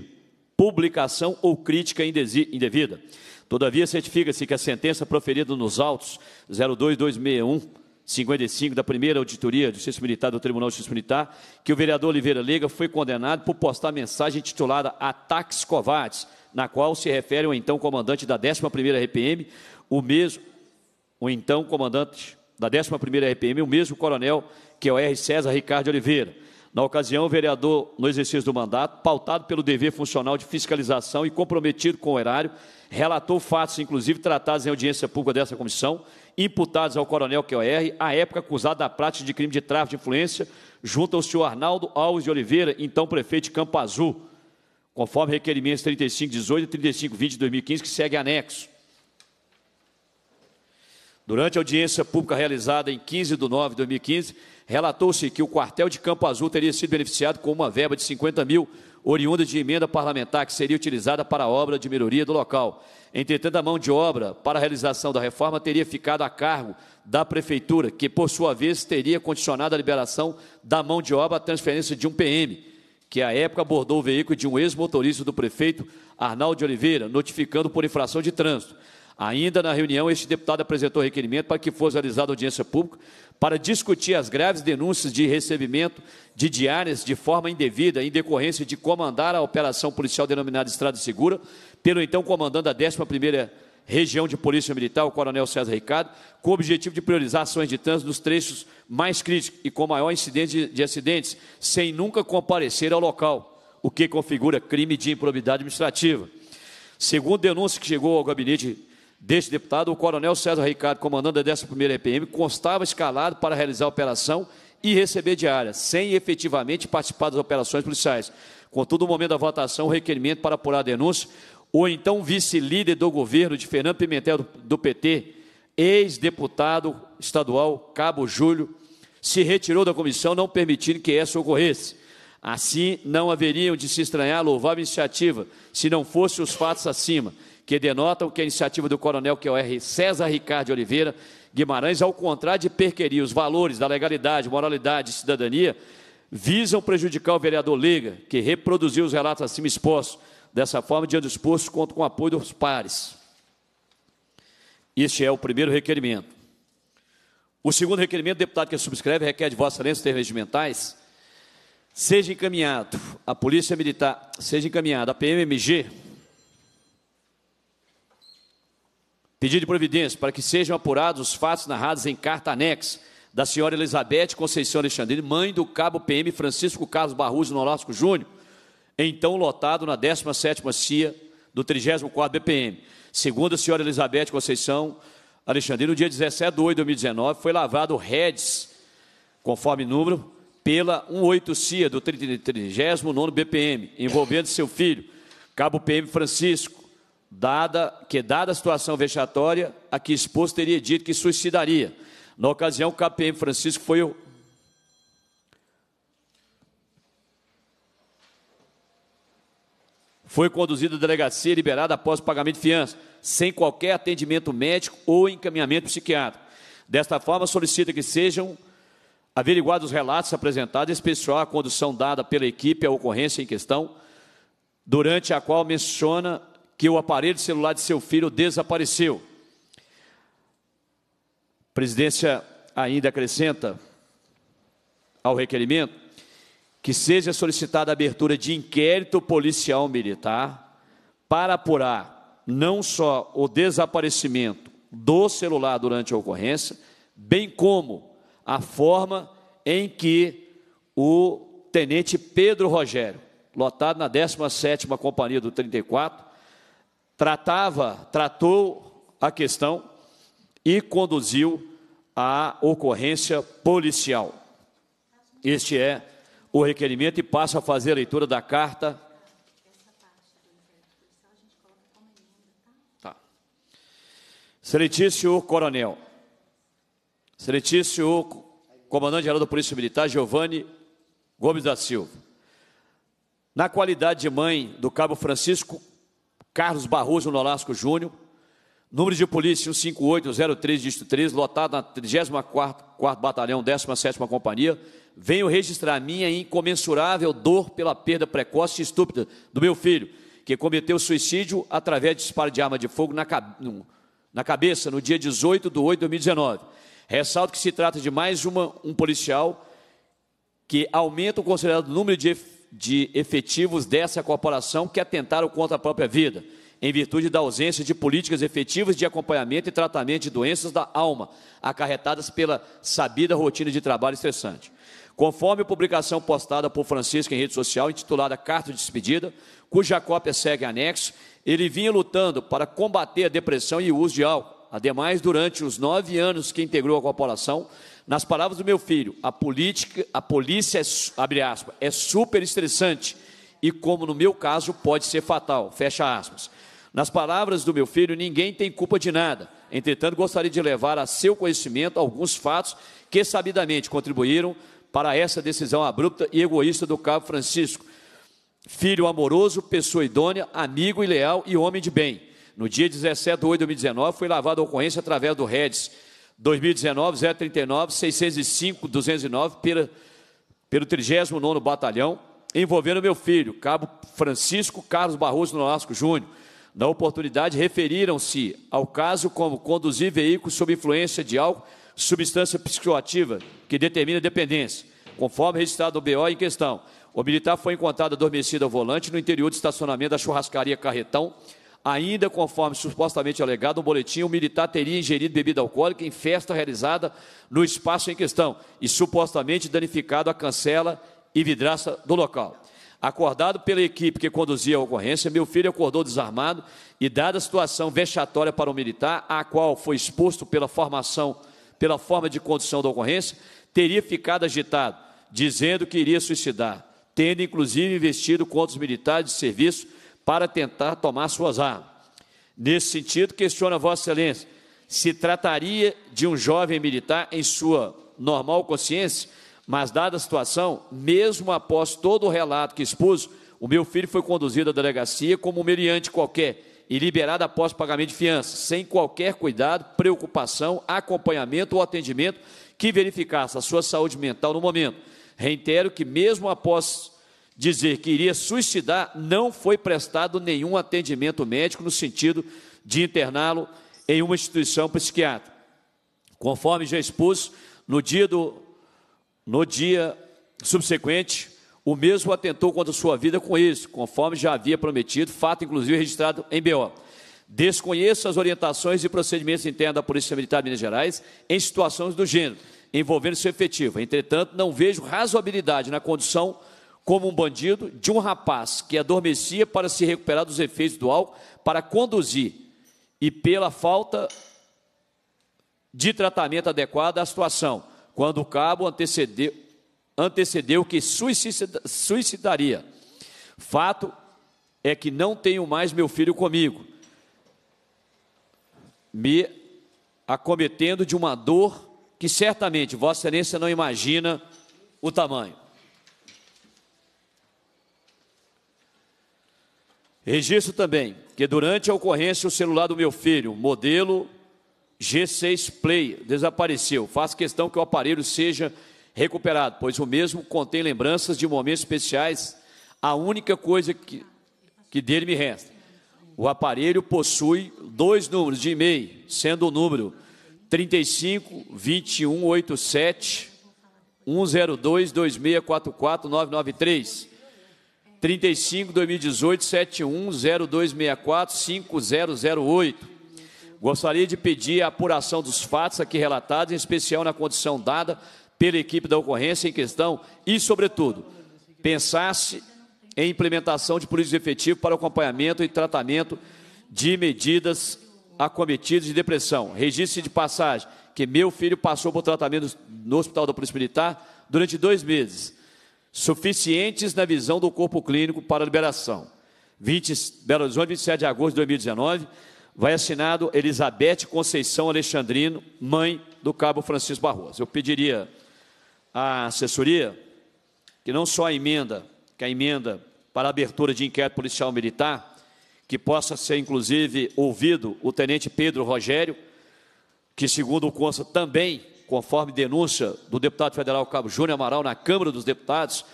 publicação ou crítica indevida. Todavia, certifica-se que a sentença proferida nos autos 02261 55 da primeira auditoria do Justiça Militar do Tribunal de Justiça Militar, que o vereador Oliveira Lega foi condenado por postar mensagem titulada Ataques Covardes, na qual se refere o então comandante da 11ª RPM, o mesmo o então comandante da 11ª RPM, o mesmo coronel que é o R. César Ricardo Oliveira. Na ocasião, o vereador, no exercício do mandato, pautado pelo dever funcional de fiscalização e comprometido com o erário, relatou fatos, inclusive tratados em audiência pública dessa comissão, imputados ao coronel QR, à época acusado da prática de crime de tráfico de influência, junto ao senhor Arnaldo Alves de Oliveira, então prefeito de Campo Azul, conforme requerimentos 3518 e 3520 de 2015, que segue anexo. Durante a audiência pública realizada em 15 de nove de 2015, relatou-se que o quartel de Campo Azul teria sido beneficiado com uma verba de 50 mil, oriunda de emenda parlamentar, que seria utilizada para a obra de melhoria do local. Entretanto, a mão de obra para a realização da reforma teria ficado a cargo da Prefeitura, que, por sua vez, teria condicionado a liberação da mão de obra à transferência de um PM, que à época abordou o veículo de um ex-motorista do prefeito, Arnaldo de Oliveira, notificando por infração de trânsito. Ainda na reunião, este deputado apresentou requerimento para que fosse realizada audiência pública para discutir as graves denúncias de recebimento de diárias de forma indevida em decorrência de comandar a operação policial denominada Estrada Segura pelo então comandante da 11ª Região de Polícia Militar, o Coronel César Ricardo, com o objetivo de priorizar ações de trânsito nos trechos mais críticos e com maior incidência de acidentes, sem nunca comparecer ao local, o que configura crime de improbidade administrativa. Segundo denúncia que chegou ao gabinete deste deputado, o coronel César Ricardo, comandante da 11ª EPM, constava escalado para realizar a operação e receber diária, sem efetivamente participar das operações policiais. Contudo, no momento da votação, o requerimento para apurar a denúncia, o então vice-líder do governo de Fernando Pimentel, do PT, ex-deputado estadual Cabo Júlio, se retirou da comissão, não permitindo que essa ocorresse. Assim, não haveriam de se estranhar a louvável iniciativa, se não fossem os fatos acima, que denotam que a iniciativa do coronel que é o R. César Ricardo Oliveira Guimarães, ao contrário de perquerir os valores da legalidade, moralidade e cidadania, visam prejudicar o vereador Liga, que reproduziu os relatos acima expostos. Dessa forma, diante do exposto, conto com o apoio dos pares. Este é o primeiro requerimento. O segundo requerimento, deputado que subscreve, requer de Vossa Excelência, os regimentais, seja encaminhado a Polícia Militar, seja encaminhado a PMMG, pedido de providência para que sejam apurados os fatos narrados em carta anexa da senhora Elizabeth Conceição Alexandre, mãe do cabo PM Francisco Carlos Barroso Nolasco Júnior, então lotado na 17ª CIA do 34º BPM. Segundo a senhora Elizabeth Conceição Alexandre, no dia 17 de 8 de 2019, foi lavado o REDS, conforme número pela 18 cia do 39 BPM, envolvendo seu filho, cabo PM Francisco, dada que, dada a situação vexatória, a que expôs teria dito que suicidaria. Na ocasião, o cabo PM Francisco foi o foi conduzido à delegacia e liberado após o pagamento de fiança, sem qualquer atendimento médico ou encaminhamento psiquiátrico. Desta forma, solicita que sejam Averiguados os relatos apresentados, especial a condução dada pela equipe à ocorrência em questão, durante a qual menciona que o aparelho celular de seu filho desapareceu. A presidência ainda acrescenta ao requerimento que seja solicitada a abertura de inquérito policial militar para apurar não só o desaparecimento do celular durante a ocorrência, bem como a forma em que o tenente Pedro Rogério, lotado na 17ª Companhia do 34, tratava, tratou a questão e conduziu a ocorrência policial. Este é o requerimento e passo a fazer a leitura da carta. Tá. Excelentício Coronel, Excelentíssimo Comandante-Geral da Polícia Militar, Giovanni Gomes da Silva. Na qualidade de mãe do cabo Francisco Carlos Barroso Nolasco Júnior, número de polícia 15803, dígito 3, lotado na 34 Batalhão, 17 Companhia, venho registrar minha incomensurável dor pela perda precoce e estúpida do meu filho, que cometeu suicídio através de disparo de arma de fogo na, na cabeça no dia 18 de 8 de 2019 Ressalto que se trata de mais uma, um policial que aumenta o considerado número de, de efetivos dessa corporação que atentaram contra a própria vida, em virtude da ausência de políticas efetivas de acompanhamento e tratamento de doenças da alma, acarretadas pela sabida rotina de trabalho estressante. Conforme a publicação postada por Francisco em rede social, intitulada Carta de Despedida, cuja cópia segue anexo, ele vinha lutando para combater a depressão e o uso de álcool Ademais, durante os nove anos que integrou a corporação, nas palavras do meu filho, a política, a polícia é, abre aspas, é super estressante e, como no meu caso, pode ser fatal. Fecha aspas. Nas palavras do meu filho, ninguém tem culpa de nada. Entretanto, gostaria de levar a seu conhecimento alguns fatos que sabidamente contribuíram para essa decisão abrupta e egoísta do Cabo Francisco. Filho amoroso, pessoa idônea, amigo e leal e homem de bem. No dia 17 de 8 de 2019, foi lavada a ocorrência através do REDS 2019 039 605 209 pelo pelo 39 Batalhão, envolvendo meu filho, cabo Francisco Carlos Barroso Nolasco Júnior. Na oportunidade, referiram-se ao caso como conduzir veículo sob influência de álcool, substância psicoativa que determina dependência, conforme registrado o BO em questão. O militar foi encontrado adormecido ao volante no interior do estacionamento da churrascaria Carretão, Ainda conforme supostamente alegado no boletim, o militar teria ingerido bebida alcoólica em festa realizada no espaço em questão e supostamente danificado a cancela e vidraça do local. Acordado pela equipe que conduzia a ocorrência, meu filho acordou desarmado e, dada a situação vexatória para o militar, a qual foi exposto pela formação, pela forma de condução da ocorrência, teria ficado agitado, dizendo que iria suicidar, tendo inclusive investido contra os militares de serviço para tentar tomar suas armas. Nesse sentido, questiona Vossa Excelência se trataria de um jovem militar em sua normal consciência, mas dada a situação, mesmo após todo o relato que expus, o meu filho foi conduzido à delegacia como um meriante qualquer e liberado após pagamento de fiança, sem qualquer cuidado, preocupação, acompanhamento ou atendimento que verificasse a sua saúde mental no momento. Reitero que, mesmo após dizer que iria suicidar, não foi prestado nenhum atendimento médico no sentido de interná-lo em uma instituição psiquiátrica. Conforme já expus, no dia, do, no dia subsequente, o mesmo atentou contra sua vida com isso, conforme já havia prometido, fato inclusive registrado em BO. Desconheço as orientações e procedimentos internos da Polícia Militar de Minas Gerais em situações do gênero, envolvendo seu efetivo. Entretanto, não vejo razoabilidade na condução como um bandido, de um rapaz que adormecia para se recuperar dos efeitos do álcool, para conduzir, e pela falta de tratamento adequado à situação, quando o cabo antecedeu, antecedeu que suicida, suicidaria. Fato é que não tenho mais meu filho comigo, me acometendo de uma dor que certamente Vossa Excelência não imagina o tamanho. Registro também que durante a ocorrência o celular do meu filho, modelo G6 Play, desapareceu. Faço questão que o aparelho seja recuperado, pois o mesmo contém lembranças de momentos especiais, a única coisa que, que dele me resta. O aparelho possui dois números de e-mail, sendo o número 35 102 2644 993 35 2018 710264 5008. Gostaria de pedir a apuração dos fatos aqui relatados, em especial na condição dada pela equipe da ocorrência em questão e, sobretudo, pensasse em implementação de políticas efetivo para acompanhamento e tratamento de medidas acometidas de depressão. Registe de passagem que meu filho passou por tratamento no Hospital da Polícia Militar durante dois meses suficientes na visão do corpo clínico para liberação. 20, Belo Horizonte, 27 de agosto de 2019, vai assinado Elizabeth Conceição Alexandrino, mãe do cabo Francisco Barroso. Eu pediria à assessoria que não só a emenda, que a emenda para a abertura de inquérito policial militar, que possa ser inclusive ouvido o tenente Pedro Rogério, que segundo consta também conforme denúncia do deputado federal Cabo Júnior Amaral na Câmara dos Deputados,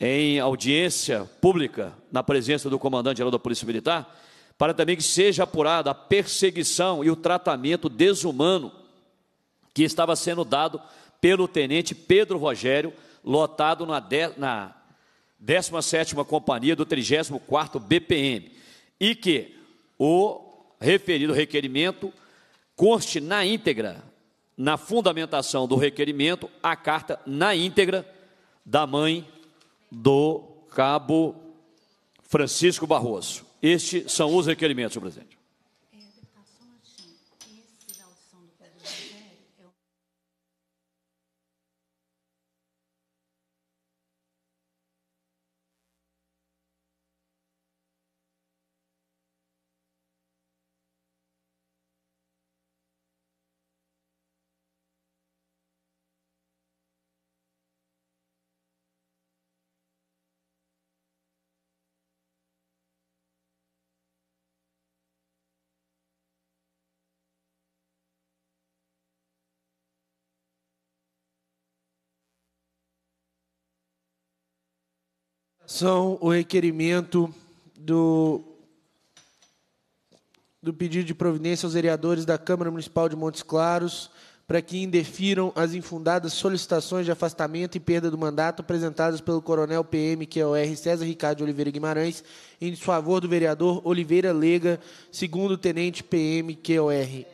em audiência pública, na presença do comandante-geral da Polícia Militar, para também que seja apurada a perseguição e o tratamento desumano que estava sendo dado pelo tenente Pedro Rogério, lotado na, de, na 17ª Companhia do 34º BPM, e que o referido requerimento conste na íntegra na fundamentação do requerimento, a carta na íntegra da mãe do cabo Francisco Barroso. Estes são os requerimentos, senhor presidente. São o requerimento do, do pedido de providência aos vereadores da Câmara Municipal de Montes Claros para que indefiram as infundadas solicitações de afastamento e perda do mandato apresentadas pelo Coronel PM, que é o R. César Ricardo de Oliveira Guimarães, em desfavor do vereador Oliveira Lega, segundo Tenente PM, que é o R.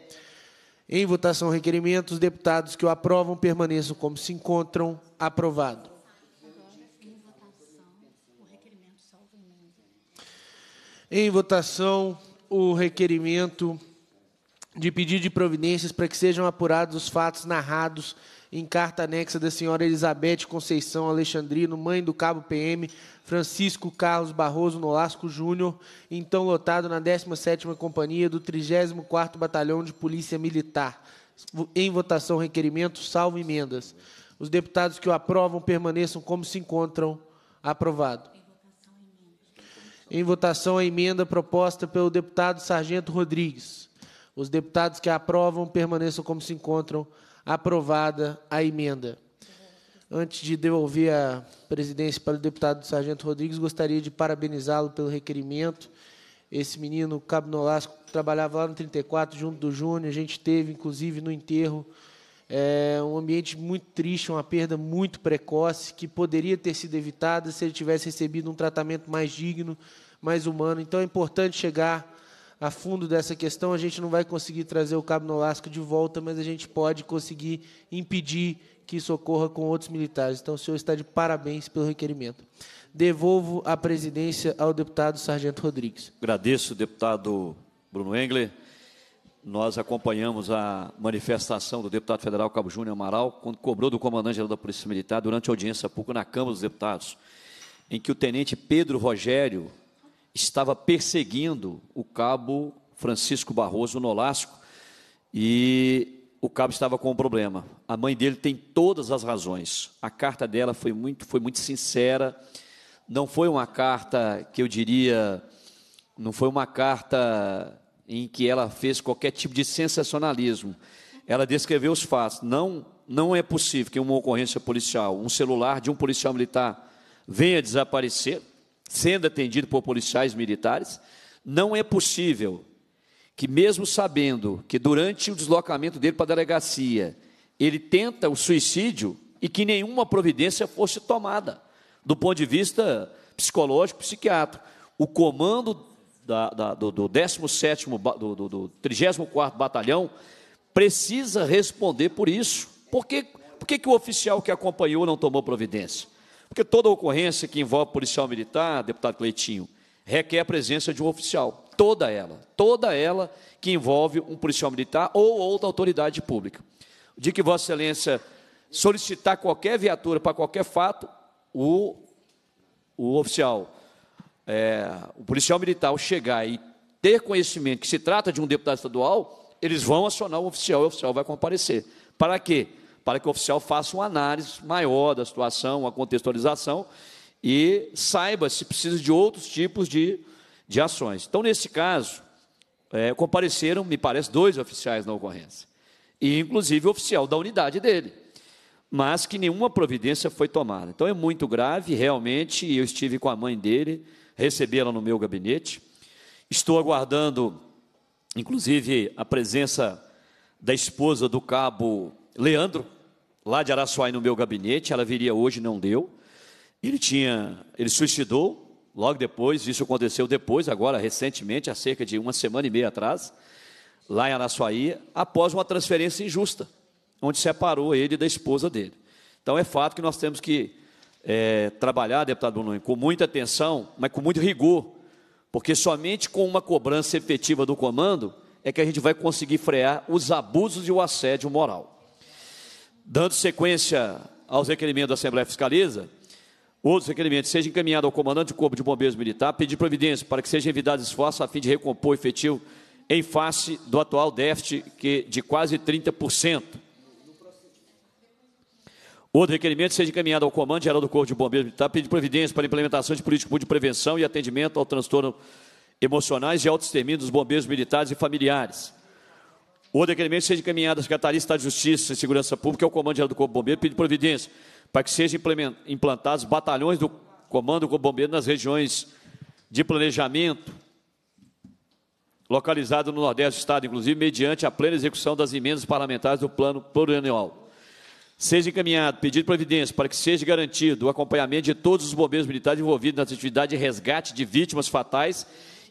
Em votação, requerimento, os deputados que o aprovam permaneçam como se encontram. Aprovado. em votação o requerimento de pedido de providências para que sejam apurados os fatos narrados em carta anexa da senhora Elizabeth Conceição Alexandrino, mãe do cabo PM Francisco Carlos Barroso Nolasco Júnior, então lotado na 17ª Companhia do 34º Batalhão de Polícia Militar. Em votação requerimento, salvo emendas. Os deputados que o aprovam permaneçam como se encontram. Aprovado. Em votação, a emenda proposta pelo deputado Sargento Rodrigues. Os deputados que aprovam permaneçam como se encontram. Aprovada a emenda. Antes de devolver a presidência para o deputado Sargento Rodrigues, gostaria de parabenizá-lo pelo requerimento. Esse menino, Cabo Nolasco, trabalhava lá no 34, junto do Júnior. A gente teve, inclusive, no enterro é um ambiente muito triste, uma perda muito precoce, que poderia ter sido evitada se ele tivesse recebido um tratamento mais digno, mais humano. Então é importante chegar a fundo dessa questão. A gente não vai conseguir trazer o Cabo Nolasco de volta, mas a gente pode conseguir impedir que isso ocorra com outros militares. Então o senhor está de parabéns pelo requerimento. Devolvo a presidência ao deputado Sargento Rodrigues. Agradeço, deputado Bruno Engler nós acompanhamos a manifestação do deputado federal Cabo Júnior Amaral, quando cobrou do comandante da Polícia Militar, durante a audiência pública na Câmara dos Deputados, em que o tenente Pedro Rogério estava perseguindo o cabo Francisco Barroso Nolasco e o cabo estava com um problema. A mãe dele tem todas as razões. A carta dela foi muito, foi muito sincera. Não foi uma carta que eu diria, não foi uma carta em que ela fez qualquer tipo de sensacionalismo. Ela descreveu os fatos. Não, não é possível que uma ocorrência policial, um celular de um policial militar, venha a desaparecer, sendo atendido por policiais militares. Não é possível que, mesmo sabendo que durante o deslocamento dele para a delegacia, ele tenta o suicídio e que nenhuma providência fosse tomada do ponto de vista psicológico, psiquiátrico. O comando da, da, do, do 17 do, do, do 34 Batalhão precisa responder por isso. Por que, por que, que o oficial que acompanhou não tomou providência? Porque toda ocorrência que envolve policial militar, deputado Cleitinho, requer a presença de um oficial. Toda ela. Toda ela que envolve um policial militar ou outra autoridade pública. De que Vossa Excelência solicitar qualquer viatura para qualquer fato, o, o oficial é, o policial militar chegar e ter conhecimento que se trata de um deputado estadual, eles vão acionar o oficial e o oficial vai comparecer. Para quê? Para que o oficial faça uma análise maior da situação, uma contextualização e saiba se precisa de outros tipos de, de ações. Então, nesse caso, é, compareceram, me parece, dois oficiais na ocorrência, e inclusive o oficial da unidade dele, mas que nenhuma providência foi tomada. Então, é muito grave, realmente, eu estive com a mãe dele, recebê ela no meu gabinete. Estou aguardando, inclusive, a presença da esposa do cabo Leandro, lá de Araçuai, no meu gabinete. Ela viria hoje, não deu. Ele tinha, ele suicidou logo depois, isso aconteceu depois, agora recentemente, há cerca de uma semana e meia atrás, lá em Araçuaí, após uma transferência injusta, onde separou ele da esposa dele. Então é fato que nós temos que é, trabalhar, deputado Bonoim, com muita atenção, mas com muito rigor, porque somente com uma cobrança efetiva do comando é que a gente vai conseguir frear os abusos e o assédio moral. Dando sequência aos requerimentos da Assembleia Fiscaliza, outros requerimentos seja encaminhado ao comandante do Corpo de Bombeiros Militar, pedir providência para que seja evitado esforço a fim de recompor efetivo em face do atual déficit que é de quase 30%. Outro requerimento seja encaminhado ao Comando Geral do Corpo de Bombeiros Militar, pedir providência para a implementação de política de prevenção e atendimento ao transtorno emocionais e auto-extermínio dos bombeiros militares e familiares. Outro requerimento seja encaminhado à Secretaria de Estado de Justiça e Segurança Pública e ao Comando Geral do Corpo de Bombeiros pedir providência para que sejam implantados batalhões do Comando do Corpo de Bombeiros nas regiões de planejamento localizado no Nordeste do Estado, inclusive mediante a plena execução das emendas parlamentares do Plano Plurianual. Seja encaminhado pedido de providência para que seja garantido o acompanhamento de todos os bombeiros militares envolvidos nas atividades de resgate de vítimas fatais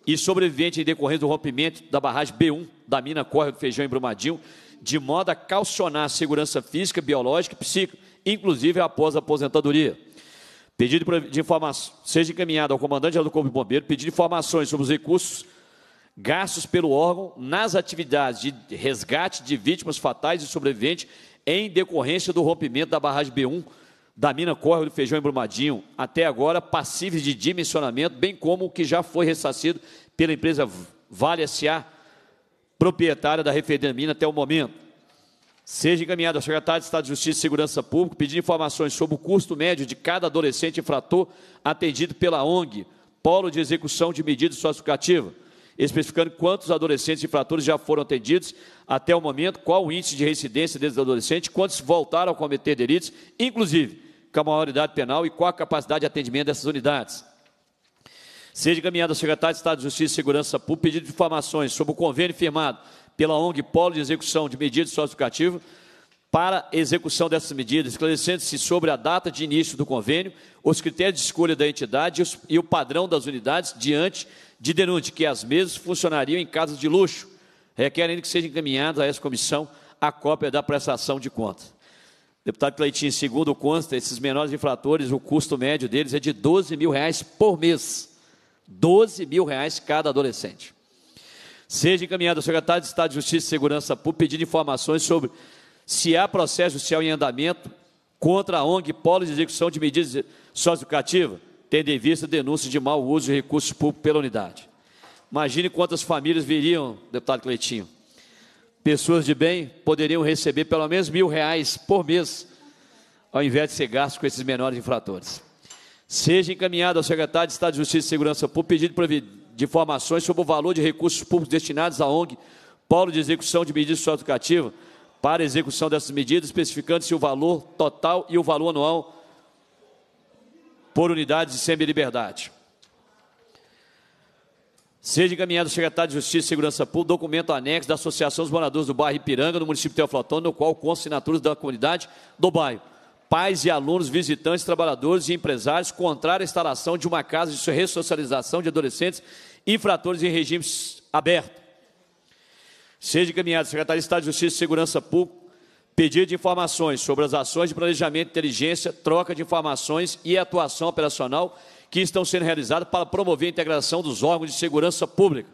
e sobreviventes em decorrência do rompimento da barragem B1 da mina Corre do Feijão em Brumadinho, de modo a calcionar a segurança física, biológica e psíquica, inclusive após a aposentadoria. Pedido de informação seja encaminhado ao comandante do Corpo de Bombeiro, pedido informações sobre os recursos gastos pelo órgão nas atividades de resgate de vítimas fatais e sobreviventes em decorrência do rompimento da barragem B1 da mina Córrego do Feijão em Brumadinho, até agora passíveis de dimensionamento, bem como o que já foi ressarcido pela empresa Vale S.A., proprietária da refeição mina até o momento. Seja encaminhado ao secretário de Estado de Justiça e Segurança Pública pedir informações sobre o custo médio de cada adolescente infrator atendido pela ONG, Polo de Execução de Medidas Socioeducativas especificando quantos adolescentes infratores já foram atendidos até o momento, qual o índice de reincidência desses adolescentes, quantos voltaram a cometer delitos, inclusive com a maioridade penal e qual a capacidade de atendimento dessas unidades. Seja encaminhado ao secretário de Estado de Justiça e Segurança Pública pedido de informações sobre o convênio firmado pela ONG Polo de Execução de Medidas Socioeducativas para execução dessas medidas, esclarecendo-se sobre a data de início do convênio, os critérios de escolha da entidade e o padrão das unidades diante de denúncia, que as mesmas funcionariam em casas de luxo. Requer ainda que seja encaminhada a essa comissão a cópia da prestação de contas. Deputado Cleitinho, segundo consta, esses menores infratores, o custo médio deles é de 12 mil reais por mês. 12 mil reais cada adolescente. Seja encaminhado ao secretário de Estado de Justiça e Segurança Pública pedindo informações sobre se há processo judicial em andamento contra a ONG Polo de Execução de Medidas Socioeducativas, tendo em vista denúncias de mau uso de recursos públicos pela unidade. Imagine quantas famílias viriam, deputado Cleitinho. Pessoas de bem poderiam receber pelo menos mil reais por mês, ao invés de ser gasto com esses menores infratores. Seja encaminhado ao secretário de Estado de Justiça e Segurança Pública pedido de informações sobre o valor de recursos públicos destinados à ONG Polo de Execução de Medidas Socioeducativas para execução dessas medidas, especificando-se o valor total e o valor anual por unidades de semi-liberdade. Seja encaminhado ao secretário de Justiça e Segurança Pública documento anexo da Associação dos Moradores do Bairro Ipiranga, no município de Teoflotone, no qual consta assinaturas da comunidade do bairro. Pais e alunos, visitantes, trabalhadores e empresários contrário à instalação de uma casa de ressocialização de adolescentes infratores em regime aberto seja encaminhado à Secretaria de Estado de Justiça e Segurança Pública pedido de informações sobre as ações de planejamento, inteligência, troca de informações e atuação operacional que estão sendo realizadas para promover a integração dos órgãos de segurança pública.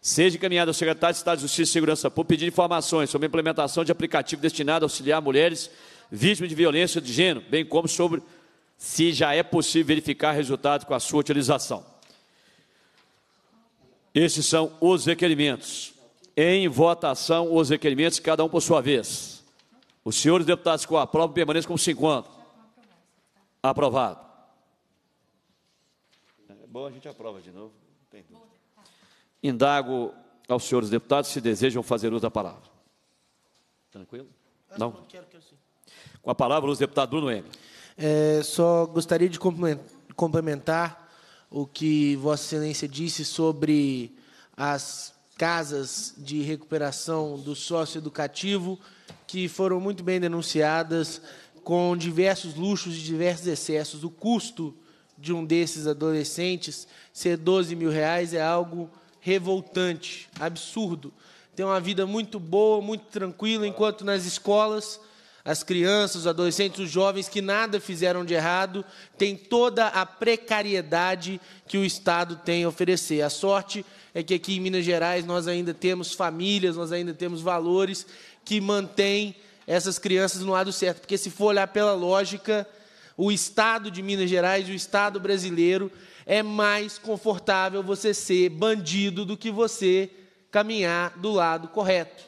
Seja encaminhado ao secretário de Estado de Justiça e Segurança Pública pedir informações sobre a implementação de aplicativo destinado a auxiliar mulheres vítimas de violência de gênero, bem como sobre se já é possível verificar resultados com a sua utilização. Esses são os requerimentos em votação os requerimentos, cada um por sua vez. Os senhores deputados que o aprovam permaneçam como 50. Aprovado. É bom, a gente aprova de novo. Indago aos senhores deputados se desejam fazer uso da palavra. Tranquilo? Não? Com a palavra, o deputado Bruno M. É, só gostaria de complementar o que Vossa Excelência disse sobre as casas de recuperação do sócio educativo que foram muito bem denunciadas com diversos luxos e diversos excessos. O custo de um desses adolescentes ser 12 mil reais é algo revoltante, absurdo. Tem uma vida muito boa, muito tranquila, enquanto nas escolas as crianças, os adolescentes, os jovens que nada fizeram de errado têm toda a precariedade que o Estado tem a oferecer. A sorte é que aqui em Minas Gerais nós ainda temos famílias, nós ainda temos valores que mantêm essas crianças no lado certo. Porque se for olhar pela lógica, o Estado de Minas Gerais, o Estado brasileiro, é mais confortável você ser bandido do que você caminhar do lado correto.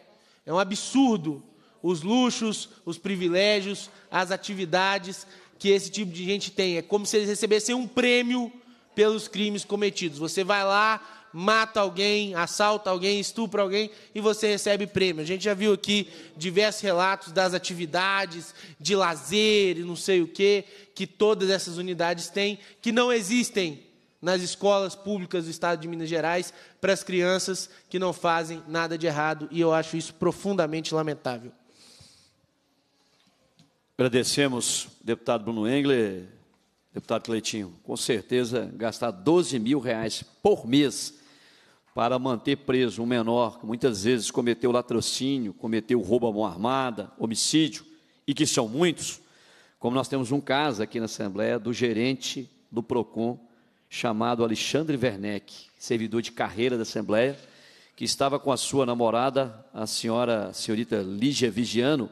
É um absurdo os luxos, os privilégios, as atividades que esse tipo de gente tem. É como se eles recebessem um prêmio pelos crimes cometidos. Você vai lá, mata alguém, assalta alguém, estupra alguém e você recebe prêmio. A gente já viu aqui diversos relatos das atividades de lazer e não sei o que que todas essas unidades têm, que não existem nas escolas públicas do estado de Minas Gerais para as crianças que não fazem nada de errado e eu acho isso profundamente lamentável. Agradecemos, deputado Bruno Engler, deputado Cleitinho. Com certeza, gastar 12 mil reais por mês para manter preso um menor que muitas vezes cometeu latrocínio, cometeu roubo à mão armada, homicídio, e que são muitos, como nós temos um caso aqui na Assembleia do gerente do PROCON, chamado Alexandre Werneck, servidor de carreira da Assembleia, que estava com a sua namorada, a senhora, a senhorita Lígia Vigiano,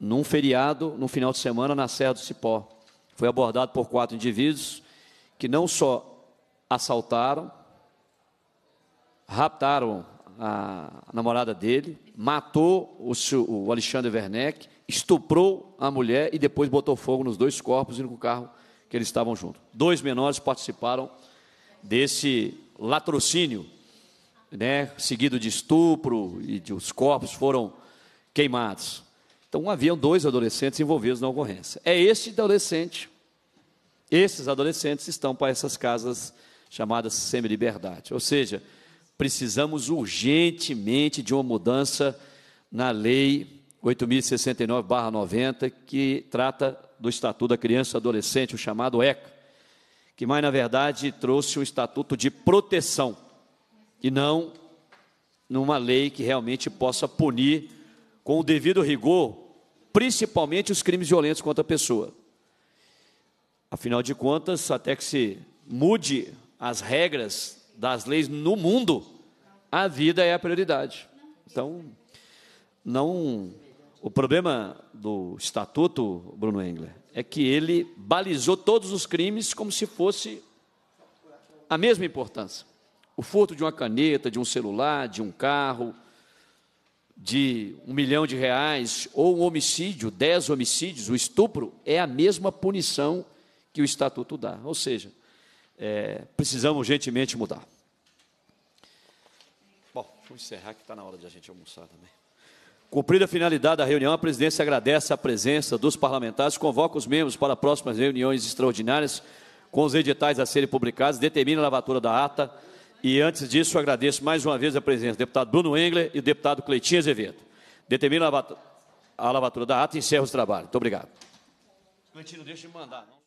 num feriado, no final de semana, na Serra do Cipó. Foi abordado por quatro indivíduos que não só assaltaram, raptaram a namorada dele, matou o, o Alexandre Werneck, estuprou a mulher e depois botou fogo nos dois corpos e no carro que eles estavam juntos. Dois menores participaram desse latrocínio, né, seguido de estupro e de, os corpos foram queimados. Então haviam dois adolescentes envolvidos na ocorrência. É este adolescente, esses adolescentes estão para essas casas chamadas semi-liberdade, ou seja, precisamos urgentemente de uma mudança na Lei 8069-90, que trata do Estatuto da Criança e Adolescente, o chamado ECA, que mais, na verdade, trouxe um estatuto de proteção e não numa lei que realmente possa punir com o devido rigor, principalmente os crimes violentos contra a pessoa. Afinal de contas, até que se mude as regras das leis no mundo, a vida é a prioridade. Então, não. O problema do estatuto, Bruno Engler, é que ele balizou todos os crimes como se fosse a mesma importância. O furto de uma caneta, de um celular, de um carro, de um milhão de reais, ou um homicídio, dez homicídios, o estupro, é a mesma punição que o estatuto dá. Ou seja, é, precisamos urgentemente mudar. Vou encerrar que está na hora de a gente almoçar também. Cumprida a finalidade da reunião, a presidência agradece a presença dos parlamentares, convoca os membros para próximas reuniões extraordinárias com os editais a serem publicados, determina a lavatura da ata. E antes disso, agradeço mais uma vez a presença do deputado Bruno Engler e do deputado Cleitinho Azevedo. Determina a lavatura da ata e encerra os trabalhos. Muito obrigado. Cleitinho, deixa de mandar. Não?